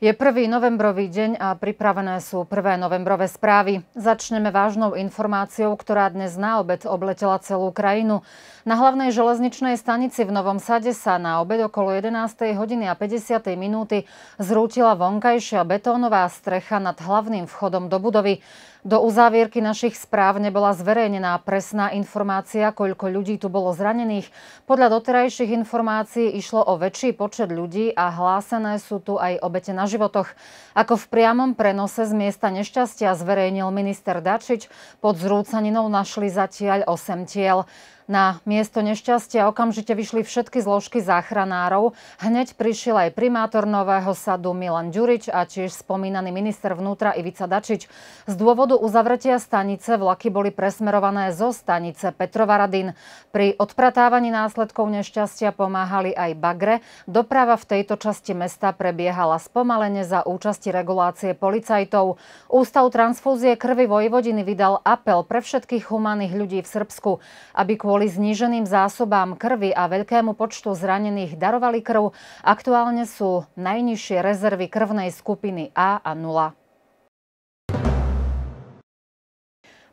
Je 1. novembrový deň a pripravené sú prvé novembrové správy. Začneme vážnou informáciou, ktorá dnes na obed obletela celú krajinu. Na hlavnej železničnej stanici v Novom Sade sa na obed okolo 11. hodiny a 50. minúty zrútila vonkajšia betónová strecha nad hlavným vchodom do budovy. Do uzávierky našich správ nebola zverejnená presná informácia, koľko ľudí tu bolo zranených. Podľa doterajších informácií išlo o väčší počet ľudí a hlásené sú tu aj obete na životoch. Ako v priamom prenose z miesta nešťastia zverejnil minister Dačič, pod zrúcaninou našli zatiaľ 8 tiel. Na miesto nešťastia okamžite vyšli všetky zložky záchranárov. Hneď prišiel aj primátor Nového sadu Milan Ďurič a tiež spomínaný minister vnútra Ivica Dačič. Z dôvodu uzavretia stanice vlaky boli presmerované zo stanice Petrovaradin. Pri odpratávaní následkov nešťastia pomáhali aj bagre. Doprava v tejto časti mesta prebiehala spomalene za účasti regulácie policajtov. Ústav transfúzie krvi Vojvodiny vydal apel pre všetkých humánnych ľudí v Srbsku, aby kvôli Kvôli zníženým zásobám krvi a veľkému počtu zranených darovali krv, aktuálne sú najnižšie rezervy krvnej skupiny A a 0.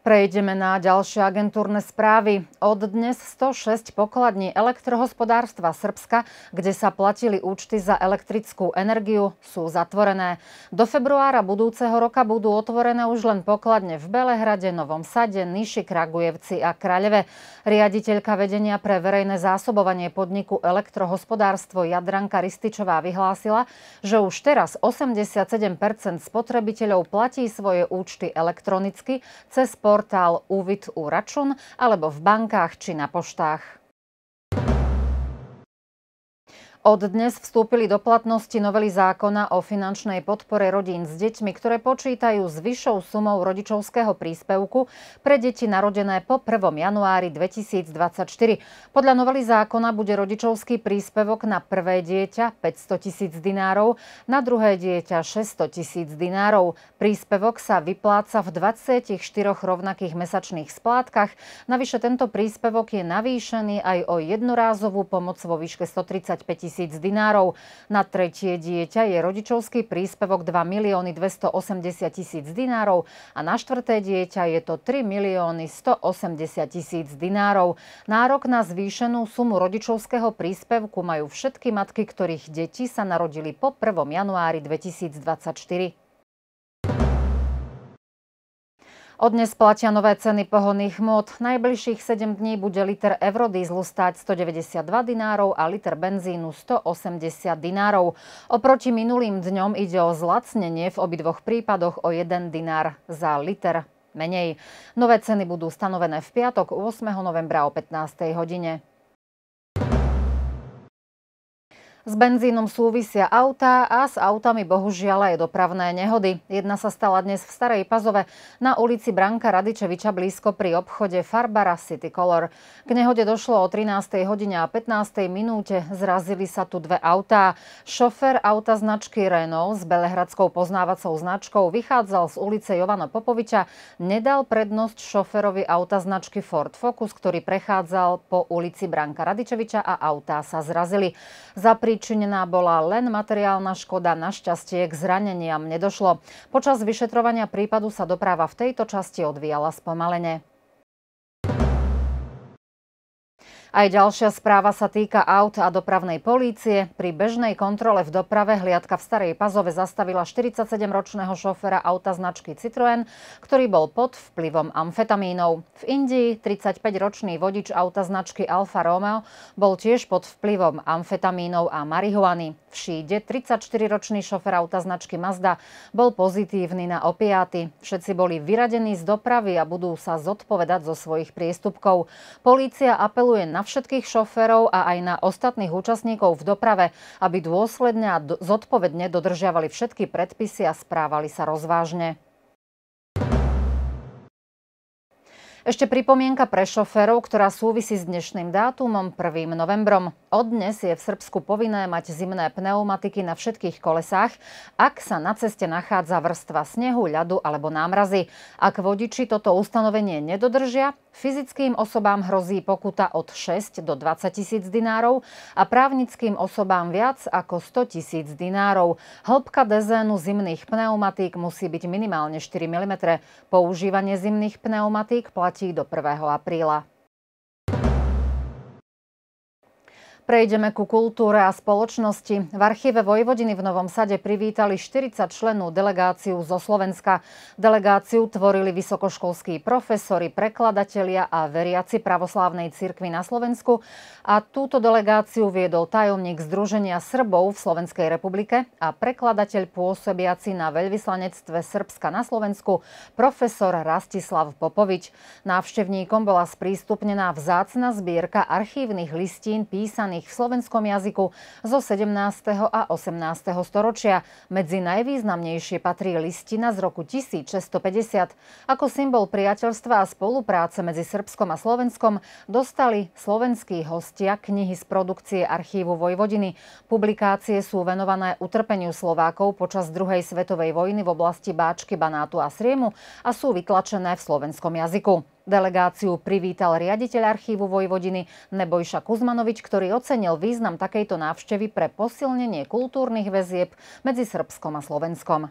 Prejdeme na ďalšie agentúrne správy. Od dnes 106 pokladní elektrohospodárstva Srbska, kde sa platili účty za elektrickú energiu, sú zatvorené. Do februára budúceho roka budú otvorené už len pokladne v Belehrade, Novom Sade, Niši, Kragujevci a Kráľeve. Riaditeľka vedenia pre verejné zásobovanie podniku elektrohospodárstvo Jadranka Rističová vyhlásila, že už teraz 87 spotrebiteľov platí svoje účty elektronicky cez por portál Uvid u račun alebo v bankách či na poštách. Od dnes vstúpili do platnosti novely zákona o finančnej podpore rodín s deťmi, ktoré počítajú s vyššou sumou rodičovského príspevku pre deti narodené po 1. januári 2024. Podľa novely zákona bude rodičovský príspevok na prvé dieťa 500 tisíc dinárov, na druhé dieťa 600 tisíc dinárov. Príspevok sa vypláca v 24 rovnakých mesačných splátkach. Navyše tento príspevok je navýšený aj o jednorázovú pomoc vo výške 135 tisíc tisíc dinárov. Na tretie dieťa je rodičovský príspevok 2 milióny 280 tisíc dinárov a na štvrté dieťa je to 3 milióny 180 tisíc dinárov. Nárok na zvýšenú sumu rodičovského príspevku majú všetky matky, ktorých deti sa narodili po 1. januári 2024. Od dnes platia nové ceny pohonných mód. Najbližších 7 dní bude liter eurodízlu stáť 192 dinárov a liter benzínu 180 dinárov. Oproti minulým dňom ide o zlacnenie v obidvoch prípadoch o 1 dinár za liter menej. Nové ceny budú stanovené v piatok 8. novembra o 15. hodine. S benzínom súvisia autá a s autami bohužiaľ aj dopravné nehody. Jedna sa stala dnes v Starej Pazove na ulici Branka Radičeviča blízko pri obchode Farbara City Color. K nehode došlo o 13. hodine a 15. minúte. Zrazili sa tu dve autá. Šofer auta značky Renault s belehradskou poznávacou značkou vychádzal z ulice Jovana Popoviča, nedal prednosť šoferovi auta značky Ford Focus, ktorý prechádzal po ulici Branka Radičeviča a autá sa zrazili. Za pri Príčinená bola len materiálna škoda, našťastie k zraneniam nedošlo. Počas vyšetrovania prípadu sa doprava v tejto časti odvíjala spomalene. Aj ďalšia správa sa týka aut a dopravnej polície. Pri bežnej kontrole v doprave hliadka v Starej Pazove zastavila 47-ročného šoféra auta značky Citroën, ktorý bol pod vplyvom amfetamínov. V Indii 35-ročný vodič auta značky Alfa Romeo bol tiež pod vplyvom amfetamínov a marihuany. V Šíde 34-ročný šofer auta značky Mazda bol pozitívny na opiáty. Všetci boli vyradení z dopravy a budú sa zodpovedať zo svojich priestupkov. Polícia apeluje na všetkých šoférov a aj na ostatných účastníkov v doprave, aby dôsledne a zodpovedne dodržiavali všetky predpisy a správali sa rozvážne. Ešte pripomienka pre šoférov, ktorá súvisí s dnešným dátumom 1. novembrom. Od dnes je v Srbsku povinné mať zimné pneumatiky na všetkých kolesách, ak sa na ceste nachádza vrstva snehu, ľadu alebo námrazy. Ak vodiči toto ustanovenie nedodržia, Fyzickým osobám hrozí pokuta od 6 do 20 tisíc dinárov a právnickým osobám viac ako 100 tisíc dinárov. Hĺbka dezénu zimných pneumatík musí byť minimálne 4 mm. Používanie zimných pneumatík platí do 1. apríla. Prejdeme ku kultúre a spoločnosti. V archíve Vojvodiny v Novom Sade privítali 40 členú delegáciu zo Slovenska. Delegáciu tvorili vysokoškolskí profesori, prekladatelia a veriaci pravoslávnej cirkvi na Slovensku a túto delegáciu viedol tajomník Združenia Srbov v Slovenskej republike a prekladateľ pôsobiaci na veľvyslanectve Srbska na Slovensku profesor Rastislav Popovič. Návštevníkom bola sprístupnená vzácna zbierka archívnych listín písaných napísaných v slovenskom jazyku zo 17. a 18. storočia. Medzi najvýznamnejšie patrí listina z roku 1650. Ako symbol priateľstva a spolupráce medzi Srbskom a Slovenskom dostali slovenskí hostia knihy z produkcie archívu Vojvodiny. Publikácie sú venované utrpeniu Slovákov počas druhej svetovej vojny v oblasti Báčky, Banátu a Sriemu a sú vytlačené v slovenskom jazyku. Delegáciu privítal riaditeľ archívu Vojvodiny Nebojša Kuzmanovič, ktorý ocenil význam takejto návštevy pre posilnenie kultúrnych väzieb medzi Srbskom a Slovenskom.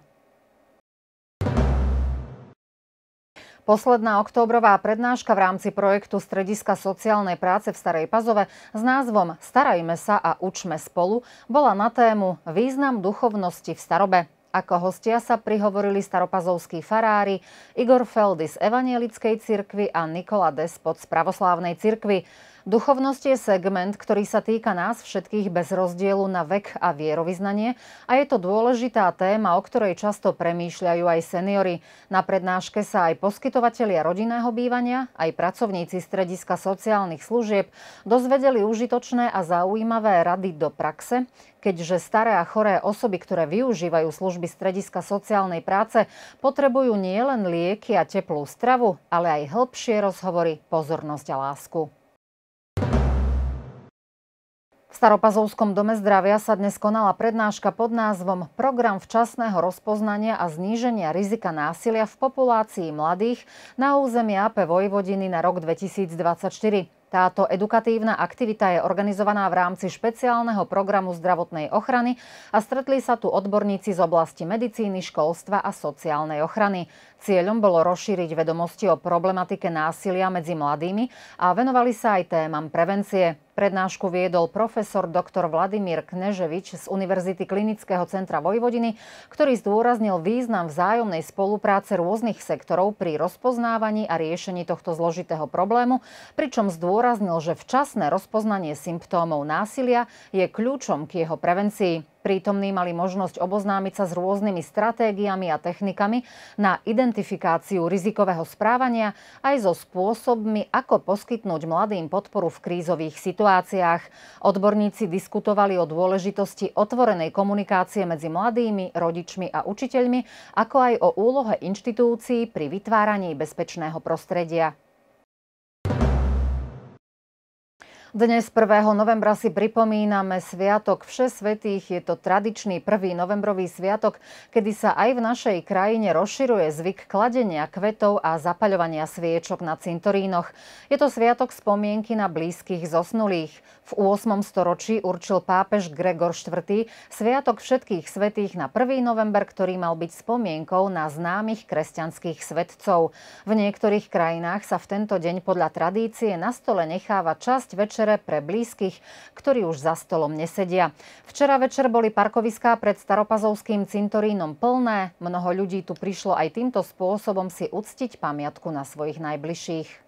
Posledná októbrová prednáška v rámci projektu Strediska sociálnej práce v Starej Pazove s názvom Starajme sa a učme spolu bola na tému Význam duchovnosti v starobe. Ako hostia sa prihovorili staropazovskí farári Igor Feldy z Evanielickej cirkvy a Nikola Despot z Pravoslávnej cirkvy. Duchovnosť je segment, ktorý sa týka nás všetkých bez rozdielu na vek a vierovýznanie a je to dôležitá téma, o ktorej často premýšľajú aj seniory. Na prednáške sa aj poskytovatelia rodinného bývania, aj pracovníci strediska sociálnych služieb dozvedeli užitočné a zaujímavé rady do praxe, keďže staré a choré osoby, ktoré využívajú služby strediska sociálnej práce, potrebujú nielen lieky a teplú stravu, ale aj hĺbšie rozhovory, pozornosť a lásku. V Staropazovskom dome zdravia sa dnes konala prednáška pod názvom Program včasného rozpoznania a zníženia rizika násilia v populácii mladých na území AP Vojvodiny na rok 2024. Táto edukatívna aktivita je organizovaná v rámci špeciálneho programu zdravotnej ochrany a stretli sa tu odborníci z oblasti medicíny, školstva a sociálnej ochrany. Cieľom bolo rozšíriť vedomosti o problematike násilia medzi mladými a venovali sa aj témam prevencie. Prednášku viedol profesor dr. Vladimír Kneževič z Univerzity klinického centra Vojvodiny, ktorý zdôraznil význam vzájomnej spolupráce rôznych sektorov pri rozpoznávaní a riešení tohto zložitého problému, pričom zdôraznil, že včasné rozpoznanie symptómov násilia je kľúčom k jeho prevencii. Prítomní mali možnosť oboznámiť sa s rôznymi stratégiami a technikami na identifikáciu rizikového správania aj so spôsobmi, ako poskytnúť mladým podporu v krízových situáciách. Odborníci diskutovali o dôležitosti otvorenej komunikácie medzi mladými, rodičmi a učiteľmi, ako aj o úlohe inštitúcií pri vytváraní bezpečného prostredia. Dnes 1. novembra si pripomíname Sviatok Všesvetých. Je to tradičný 1. novembrový sviatok, kedy sa aj v našej krajine rozširuje zvyk kladenia kvetov a zapaľovania sviečok na cintorínoch. Je to sviatok spomienky na blízkych zosnulých. V 8. storočí určil pápež Gregor IV. Sviatok všetkých svetých na 1. november, ktorý mal byť spomienkou na známych kresťanských svetcov. V niektorých krajinách sa v tento deň podľa tradície na stole necháva časť večer večere pre blízkych, ktorí už za stolom nesedia. Včera večer boli parkoviská pred Staropazovským cintorínom plné. Mnoho ľudí tu prišlo aj týmto spôsobom si uctiť pamiatku na svojich najbližších.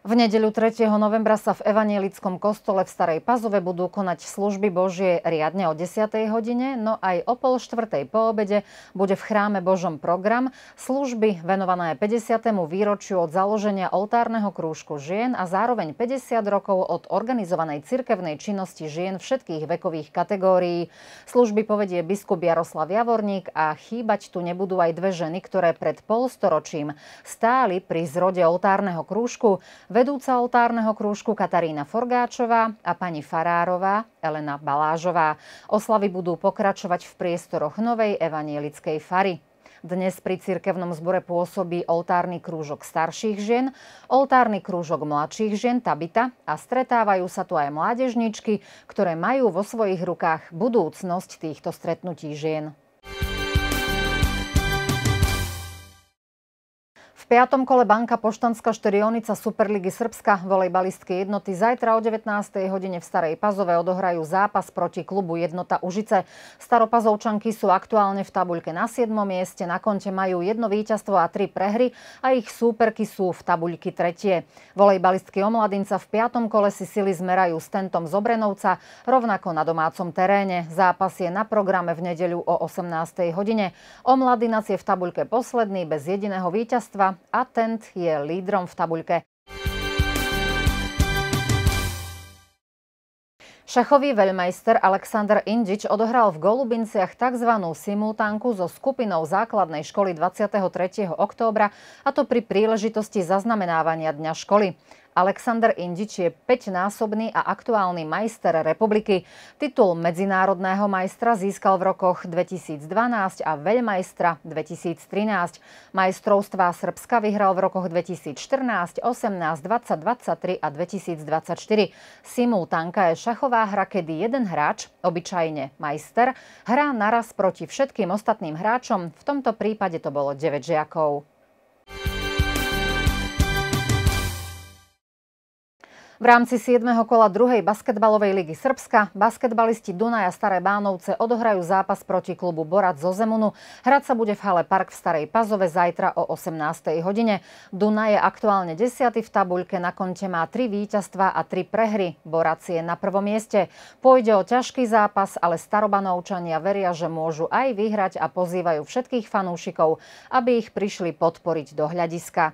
V nedeľu 3. novembra sa v Evanielickom kostole v Starej Pazove budú konať služby Božie riadne o 10. hodine, no aj o pol štvrtej po obede bude v chráme Božom program služby venované 50. výročiu od založenia oltárneho krúžku žien a zároveň 50 rokov od organizovanej cirkevnej činnosti žien všetkých vekových kategórií. Služby povedie biskup Jaroslav Javorník a chýbať tu nebudú aj dve ženy, ktoré pred polstoročím stáli pri zrode oltárneho krúžku vedúca oltárneho krúžku Katarína Forgáčová a pani Farárová Elena Balážová. Oslavy budú pokračovať v priestoroch Novej evanielickej fary. Dnes pri cirkevnom zbore pôsobí oltárny krúžok starších žien, oltárny krúžok mladších žien Tabita a stretávajú sa tu aj mládežničky, ktoré majú vo svojich rukách budúcnosť týchto stretnutí žien. piatom kole Banka Poštanská šterionica Superligy Srbska volejbalistky jednoty zajtra o 19. hodine v Starej Pazove odohrajú zápas proti klubu Jednota Užice. Staropazovčanky sú aktuálne v tabuľke na 7. mieste, na konte majú jedno víťazstvo a tri prehry a ich súperky sú v tabuľky tretie. Volejbalistky Omladinca v piatom kole si sily zmerajú s tentom z Obrenovca, rovnako na domácom teréne. Zápas je na programe v nedeľu o 18. hodine. Omladinac je v tabuľke posledný bez jediného víťazstva a Tent je lídrom v tabuľke. Šachový veľmajster Aleksandr Indič odohral v Golubinciach tzv. simultánku so skupinou základnej školy 23. októbra, a to pri príležitosti zaznamenávania Dňa školy. Alexander Indič je 5-násobný a aktuálny majster republiky. Titul medzinárodného majstra získal v rokoch 2012 a veľmajstra 2013. Majstrovstvá Srbska vyhral v rokoch 2014, 18, 2023 a 2024. Simultánka je šachová hra, kedy jeden hráč, obyčajne majster, hrá naraz proti všetkým ostatným hráčom, v tomto prípade to bolo 9 žiakov. V rámci 7. kola druhej basketbalovej ligy Srbska basketbalisti Dunaja Staré Bánovce odohrajú zápas proti klubu Borat zo Zemunu. Hrať sa bude v hale Park v Starej Pazove zajtra o 18. hodine. Dunaj je aktuálne 10. v tabuľke, na konte má 3 víťazstva a 3 prehry. Borac je na prvom mieste. Pôjde o ťažký zápas, ale starobanovčania veria, že môžu aj vyhrať a pozývajú všetkých fanúšikov, aby ich prišli podporiť do hľadiska.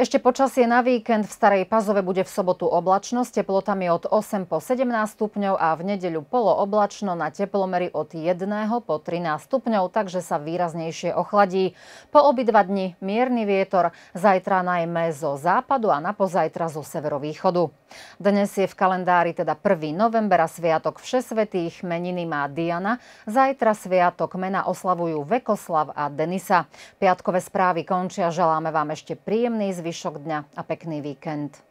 Ešte počasie na víkend v Starej Pazove bude v sobotu oblačno s teplotami od 8 po 17 stupňov a v nedeľu polooblačno na teplomery od 1 po 13 stupňov, takže sa výraznejšie ochladí. Po obidva dni mierny vietor, zajtra najmä zo západu a na pozajtra zo severovýchodu. Dnes je v kalendári teda 1. november a sviatok Všesvetých, meniny má Diana, zajtra sviatok mena oslavujú Vekoslav a Denisa. Piatkové správy končia, želáme vám ešte príjemný zvyšok zvyšok dňa a pekný víkend.